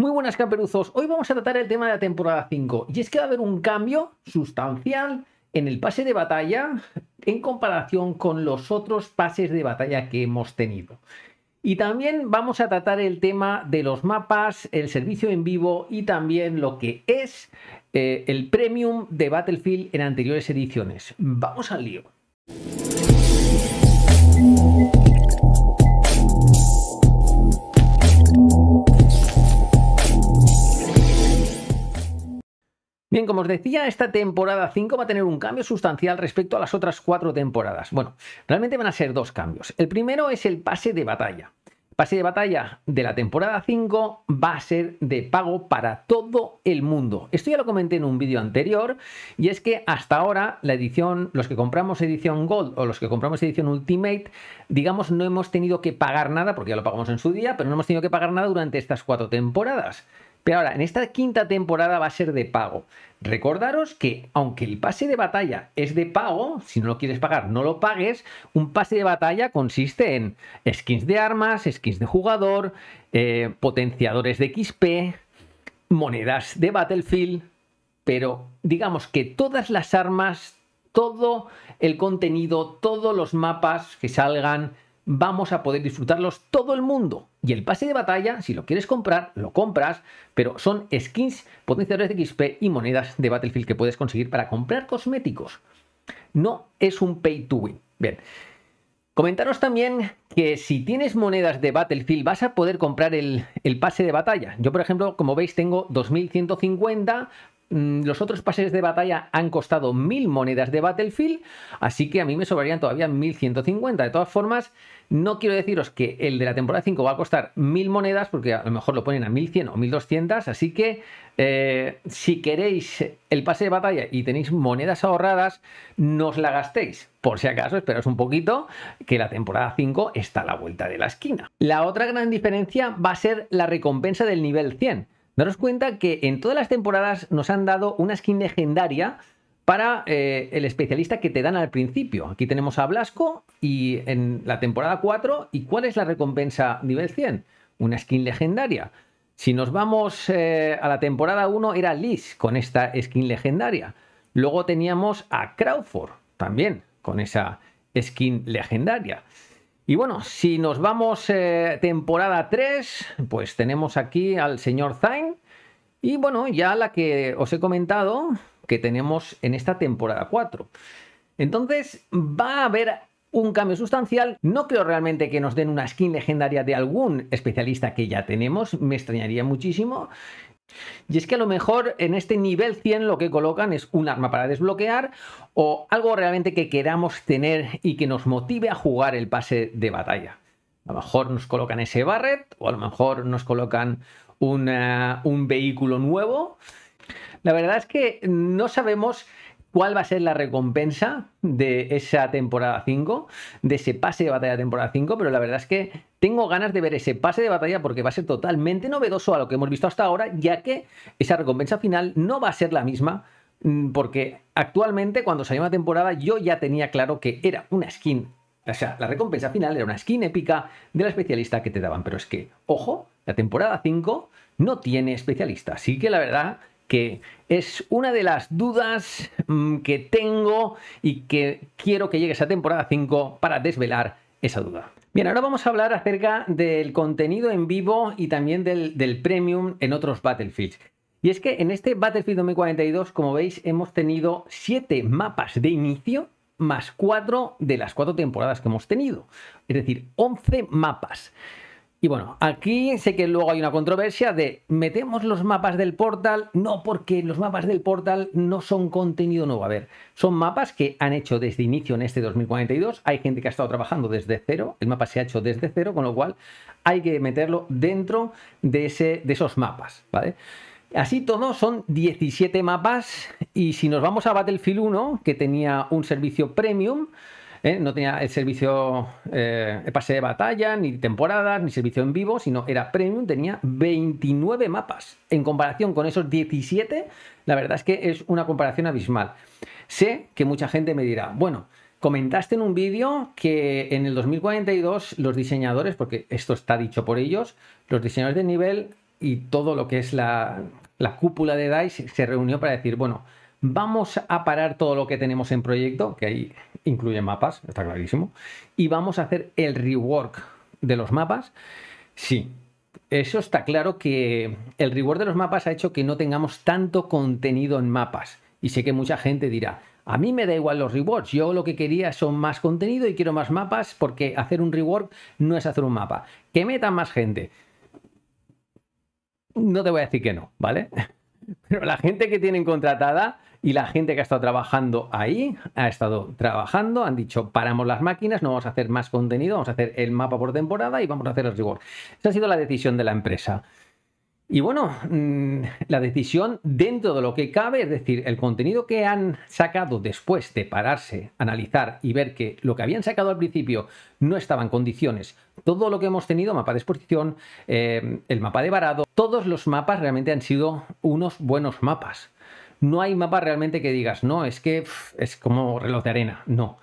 Muy buenas camperuzos, hoy vamos a tratar el tema de la temporada 5 y es que va a haber un cambio sustancial en el pase de batalla en comparación con los otros pases de batalla que hemos tenido. Y también vamos a tratar el tema de los mapas, el servicio en vivo y también lo que es eh, el premium de Battlefield en anteriores ediciones. Vamos al lío. Bien, como os decía, esta temporada 5 va a tener un cambio sustancial respecto a las otras cuatro temporadas. Bueno, realmente van a ser dos cambios. El primero es el pase de batalla. El pase de batalla de la temporada 5 va a ser de pago para todo el mundo. Esto ya lo comenté en un vídeo anterior y es que hasta ahora la edición, los que compramos edición Gold o los que compramos edición Ultimate, digamos no hemos tenido que pagar nada porque ya lo pagamos en su día, pero no hemos tenido que pagar nada durante estas cuatro temporadas. Pero ahora, en esta quinta temporada va a ser de pago. Recordaros que aunque el pase de batalla es de pago, si no lo quieres pagar, no lo pagues, un pase de batalla consiste en skins de armas, skins de jugador, eh, potenciadores de XP, monedas de Battlefield, pero digamos que todas las armas, todo el contenido, todos los mapas que salgan, vamos a poder disfrutarlos todo el mundo. Y el pase de batalla, si lo quieres comprar, lo compras, pero son skins, potenciadores de XP y monedas de Battlefield que puedes conseguir para comprar cosméticos. No es un pay to win. Bien. Comentaros también que si tienes monedas de Battlefield vas a poder comprar el, el pase de batalla. Yo, por ejemplo, como veis, tengo 2150 Mm, los otros pases de batalla han costado 1000 monedas de Battlefield, así que a mí me sobrarían todavía 1150. De todas formas, no quiero deciros que el de la temporada 5 va a costar 1000 monedas, porque a lo mejor lo ponen a 1100 o 1200, así que eh, si queréis el pase de batalla y tenéis monedas ahorradas, no os la gastéis. Por si acaso, esperaos un poquito, que la temporada 5 está a la vuelta de la esquina. La otra gran diferencia va a ser la recompensa del nivel 100. Daros cuenta que en todas las temporadas nos han dado una skin legendaria para eh, el especialista que te dan al principio. Aquí tenemos a Blasco y en la temporada 4. ¿Y cuál es la recompensa nivel 100? Una skin legendaria. Si nos vamos eh, a la temporada 1 era Liz con esta skin legendaria. Luego teníamos a Crawford también con esa skin legendaria. Y bueno, si nos vamos eh, temporada 3, pues tenemos aquí al señor Zain Y bueno, ya la que os he comentado que tenemos en esta temporada 4. Entonces va a haber un cambio sustancial. No creo realmente que nos den una skin legendaria de algún especialista que ya tenemos. Me extrañaría muchísimo. Y es que a lo mejor en este nivel 100 lo que colocan es un arma para desbloquear o algo realmente que queramos tener y que nos motive a jugar el pase de batalla. A lo mejor nos colocan ese barret o a lo mejor nos colocan un eh, vehículo nuevo. La verdad es que no sabemos cuál va a ser la recompensa de esa temporada 5, de ese pase de batalla temporada 5, pero la verdad es que tengo ganas de ver ese pase de batalla porque va a ser totalmente novedoso a lo que hemos visto hasta ahora, ya que esa recompensa final no va a ser la misma mm, porque actualmente cuando salió la temporada yo ya tenía claro que era una skin, o sea, la recompensa final era una skin épica de la especialista que te daban, pero es que, ojo, la temporada 5 no tiene especialista, así que la verdad que es una de las dudas mm, que tengo y que quiero que llegue esa temporada 5 para desvelar esa duda. Bien, ahora vamos a hablar acerca del contenido en vivo y también del, premium en otros Battlefields. Y es que en este Battlefield 2042, como veis, hemos tenido 7 mapas de inicio más 4 de las 4 temporadas que hemos tenido. Es decir, 11 mapas. Y bueno, aquí sé que luego hay una controversia de metemos los mapas del portal, no porque los mapas del portal no son contenido nuevo. A ver, son mapas que han hecho desde inicio en este 2042, hay gente que ha estado trabajando desde cero, el mapa se ha hecho desde cero, con lo cual hay que meterlo dentro de, ese, de esos mapas, ¿vale? Así todo son 17 mapas y si nos vamos a Battlefield 1, que tenía un servicio premium, ¿eh? No tenía el servicio de eh, pase de batalla, ni temporadas, ni servicio en vivo, sino era premium, tenía 29 mapas. En comparación con esos 17, la verdad es que es una comparación abismal. Sé que mucha gente me dirá, bueno, comentaste en un vídeo que en el 2042 los diseñadores, porque esto está dicho por ellos, los diseñadores de nivel y todo lo que es la, la cúpula de DICE se reunió para decir, bueno, Vamos a parar todo lo que tenemos en proyecto, que ahí incluye mapas, está clarísimo, y vamos a hacer el rework de los mapas. Sí, eso está claro que el rework de los mapas ha hecho que no tengamos tanto contenido en mapas. Y sé que mucha gente dirá, a mí me da igual los rewards, yo lo que quería son más contenido y quiero más mapas porque hacer un rework no es hacer un mapa. Que meta más gente. No te voy a decir que no, ¿vale? Pero la gente que tienen contratada y la gente que ha estado trabajando ahí ha estado trabajando, han dicho, paramos las máquinas, no vamos a hacer más contenido, vamos a hacer el mapa por temporada y vamos a hacer el rigor. Esa ha sido la decisión de la empresa. Y bueno, mm, la decisión dentro de lo que cabe, es decir, el contenido que han sacado después de pararse, analizar y ver que lo que habían sacado al principio no estaba en condiciones. Todo lo que hemos tenido, mapa de exposición, eh, el mapa de varado, todos los mapas realmente han sido unos buenos mapas. No hay mapa realmente que digas, no, es que es como reloj de arena. No.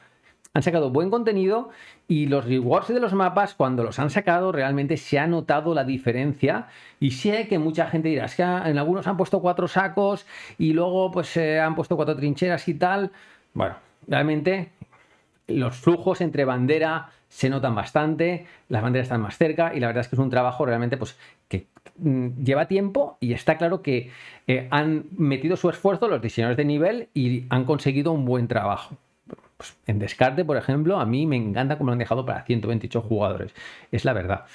Han sacado buen contenido y los rewards de los mapas, cuando los han sacado, realmente se ha notado la diferencia. Y sé que mucha gente dirá, es que en algunos han puesto cuatro sacos y luego pues eh, han puesto cuatro trincheras y tal. Bueno, realmente los flujos entre bandera, se notan bastante, las banderas están más cerca y la verdad es que es un trabajo realmente pues, que mm, lleva tiempo y está claro que eh, han metido su esfuerzo los diseñadores de nivel y han conseguido un buen trabajo. Pues, en descarte, por ejemplo, a mí me encanta cómo lo han dejado para 128 jugadores, es la verdad.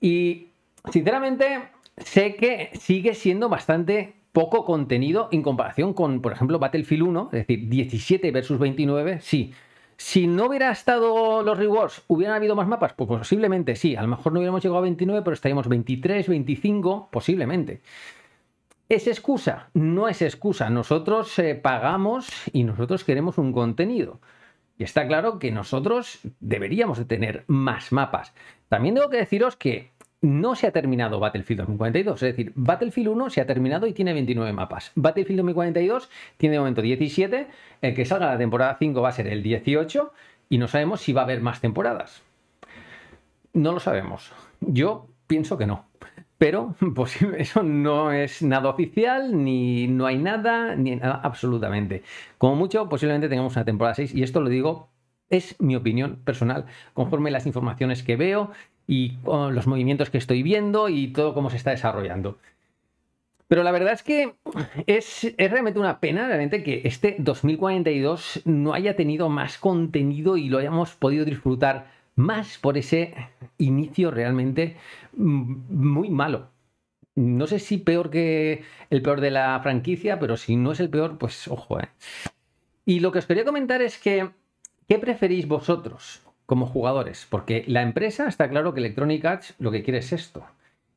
Y sinceramente, sé que sigue siendo bastante poco contenido en comparación con, por ejemplo, Battlefield 1, es decir, 17 versus 29, sí, si no hubiera estado los rewards, ¿hubieran habido más mapas? Pues posiblemente sí. A lo mejor no hubiéramos llegado a 29, pero estaríamos 23, 25, posiblemente. ¿Es excusa? No es excusa. Nosotros eh, pagamos y nosotros queremos un contenido. Y está claro que nosotros deberíamos de tener más mapas. También tengo que deciros que no se ha terminado Battlefield 2042. Es decir, Battlefield 1 se ha terminado y tiene 29 mapas. Battlefield 2042 tiene de momento 17. El que salga la temporada 5 va a ser el 18 y no sabemos si va a haber más temporadas. No lo sabemos. Yo pienso que no. Pero pues eso no es nada oficial, ni no hay nada, ni nada absolutamente. Como mucho, posiblemente tengamos una temporada 6, y esto lo digo, es mi opinión personal, conforme las informaciones que veo y con los movimientos que estoy viendo y todo cómo se está desarrollando. Pero la verdad es que es, realmente una pena realmente que este 2042 no haya tenido más contenido y lo hayamos podido disfrutar más por ese inicio realmente mm, muy malo. No sé si peor que el peor de la franquicia, pero si no es el peor, pues ojo. ¿eh? Y lo que os quería comentar es que, ¿qué preferís vosotros? como jugadores, porque la empresa está claro que Electronic Arts lo que quiere es esto.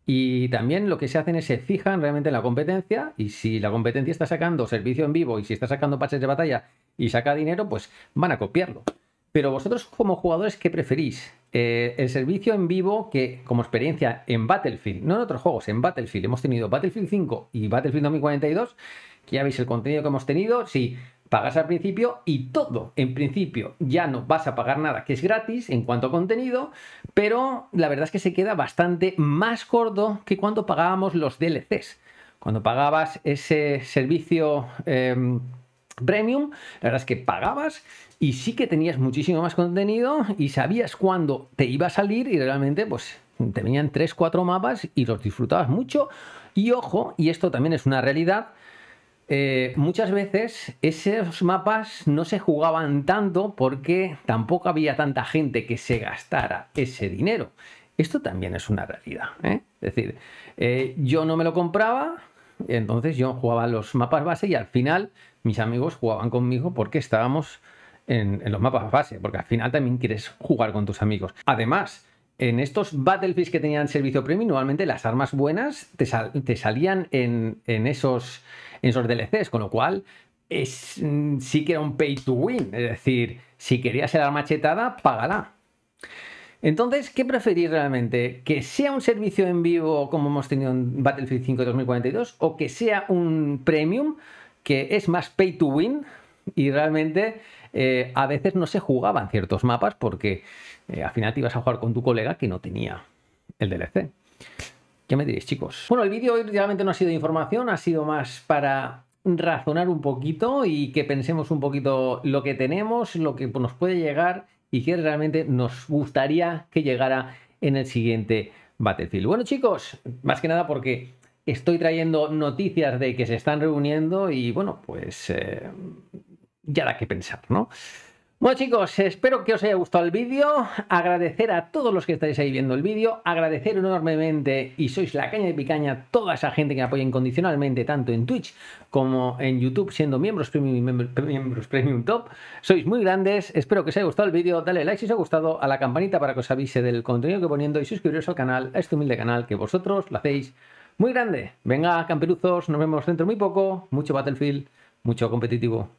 Y también lo que se hacen es se fijan realmente en la competencia y si la competencia está sacando servicio en vivo y si está sacando patches de batalla y saca dinero, pues van a copiarlo. Pero vosotros como jugadores, ¿qué preferís? Eh, el servicio en vivo que como experiencia en Battlefield, no en otros juegos, en Battlefield. Hemos tenido Battlefield 5 y Battlefield 2042, que ya veis el contenido que hemos tenido. Sí, pagas al principio y todo. En principio ya no vas a pagar nada, que es gratis en cuanto a contenido, pero la verdad es que se queda bastante más gordo que cuando pagábamos los DLCs. Cuando pagabas ese servicio em, premium, la verdad es que pagabas y sí que tenías muchísimo más contenido y sabías cuándo te iba a salir y realmente pues te venían 3, 4 mapas y los disfrutabas mucho. Y ojo, y esto también es una realidad, eh, muchas veces esos mapas no se jugaban tanto porque tampoco había tanta gente que se gastara ese dinero. Esto también es una realidad. ¿eh? Es decir, eh, yo no me lo compraba, entonces yo jugaba los mapas base y al final mis amigos jugaban conmigo porque estábamos en los mapas base, porque al final también quieres jugar con tus amigos. Además, en estos Battlefields que tenían servicio premium, normalmente las armas buenas te, salían en, esos, DLCs, con lo cual es, mm, sí que era un pay to win. Es decir, si querías el arma chetada, págala. Entonces, ¿qué preferís realmente? ¿Que sea un servicio en vivo como hemos tenido en Battlefield 5 2042 o que sea un premium que es más pay to win? y realmente eh, a veces no se jugaban ciertos mapas porque eh, al final te ibas a jugar con tu colega que no tenía el DLC. ¿Qué me diréis, chicos. Bueno, el vídeo hoy realmente no ha sido información, ha sido más para razonar un poquito y que pensemos un poquito lo que tenemos, lo que nos puede llegar y que realmente nos gustaría que llegara en el siguiente Battlefield. Bueno, chicos, más que nada porque estoy trayendo noticias de que se están reuniendo y bueno, pues eh, ya da que pensar, ¿no? Bueno chicos, espero que os haya gustado el vídeo, agradecer a todos los que estáis ahí viendo el vídeo, agradecer enormemente y sois la caña de picaña toda esa gente que me apoya incondicionalmente tanto en Twitch como en YouTube siendo miembros premium miembros premium top, sois muy grandes, espero que os haya gustado el vídeo, dale like si os ha gustado, a la campanita para que os avise del contenido que poniendo y suscribiros al canal, a este humilde canal que vosotros lo hacéis muy grande. Venga camperuzos, nos vemos dentro muy poco, mucho Battlefield, mucho competitivo.